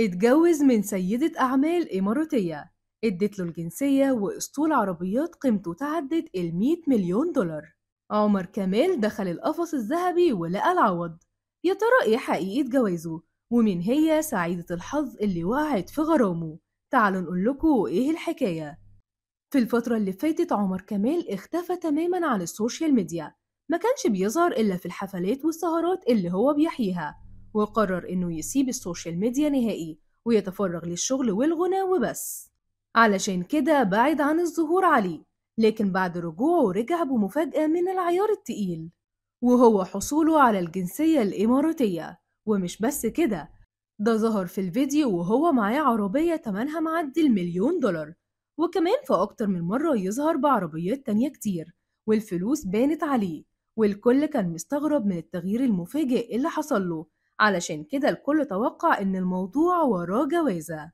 اتجوز من سيدة أعمال إماراتية ادت له الجنسية وأسطول عربيات قيمته تعدت المية مليون دولار عمر كمال دخل القفص الذهبي ولقى العوض يا ترى ايه حقيقة جوازه ومين هي سعيدة الحظ اللي وقعت في غرامه تعالوا نقول لكم ايه الحكاية في الفترة اللي فاتت عمر كمال اختفى تماما عن السوشيال ميديا ما كانش بيظهر إلا في الحفلات والسهرات اللي هو بيحييها وقرر إنه يسيب السوشيال ميديا نهائي ويتفرغ للشغل والغنى وبس علشان كده بعد عن الظهور عليه لكن بعد رجوعه رجع بمفاجأة من العيار التقيل وهو حصوله على الجنسية الإماراتية ومش بس كده ده ظهر في الفيديو وهو معاه عربية تمنها معدي المليون دولار وكمان في أكتر من مرة يظهر بعربيات تانية كتير والفلوس بانت عليه والكل كان مستغرب من التغيير المفاجئ اللي حصل له علشان كده الكل توقع إن الموضوع وراه جوازة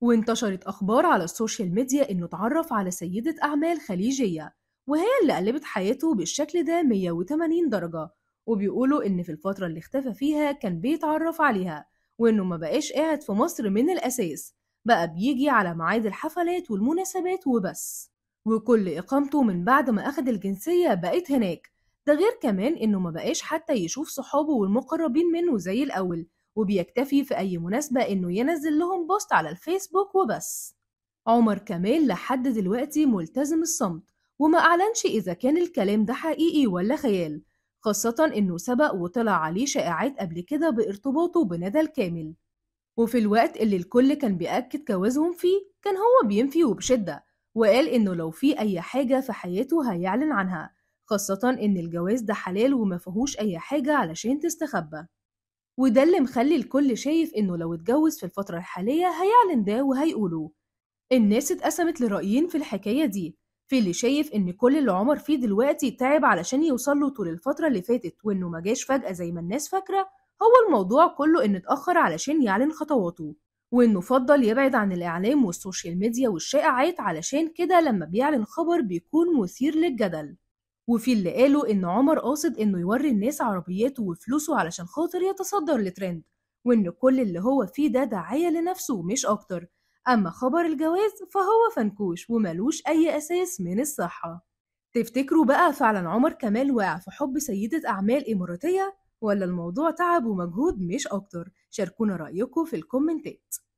وانتشرت أخبار على السوشيال ميديا إنه اتعرف على سيدة أعمال خليجية وهي اللي قلبت حياته بالشكل ده 180 درجة وبيقولوا إن في الفترة اللي اختفى فيها كان بيتعرف عليها وإنه ما بقاش قاعد في مصر من الأساس بقى بيجي على ميعاد الحفلات والمناسبات وبس وكل إقامته من بعد ما أخد الجنسية بقت هناك ده غير كمان إنه ما بقاش حتى يشوف صحابه والمقربين منه زي الأول وبيكتفي في أي مناسبة إنه ينزل لهم بوست على الفيسبوك وبس عمر كمال لحد دلوقتي ملتزم الصمت وما أعلنش إذا كان الكلام ده حقيقي ولا خيال خاصة إنه سبق وطلع عليه شائعات قبل كده بارتباطه بندى الكامل وفي الوقت اللي الكل كان بيأكد جوازهم فيه كان هو بينفي وبشدة وقال إنه لو في أي حاجة في حياته هيعلن عنها خاصة إن الجواز ده حلال ومفيهوش أي حاجة علشان تستخبى وده اللي مخلي الكل شايف إنه لو اتجوز في الفترة الحالية هيعلن ده وهيقولوه الناس اتقسمت لرأيين في الحكاية دي في اللي شايف إن كل اللي عمر فيه دلوقتي تعب علشان يوصله طول الفترة اللي فاتت وإنه ما جاش فجأة زي ما الناس فاكرة هو الموضوع كله إن اتأخر علشان يعلن خطواته وإنه فضل يبعد عن الإعلام والسوشيال ميديا والشائعات علشان كده لما بيعلن خبر بيكون مثير للجدل وفي اللي قالوا إن عمر قاصد إنه يوري الناس عربياته وفلوسه علشان خاطر يتصدر لترند وإن كل اللي هو فيه ده دعاية لنفسه مش أكتر أما خبر الجواز فهو فنكوش وملوش أي أساس من الصحة تفتكروا بقى فعلا عمر كمال وقع في حب سيدة أعمال إماراتية ولا الموضوع تعب ومجهود مش أكتر شاركونا رأيكم في الكومنتات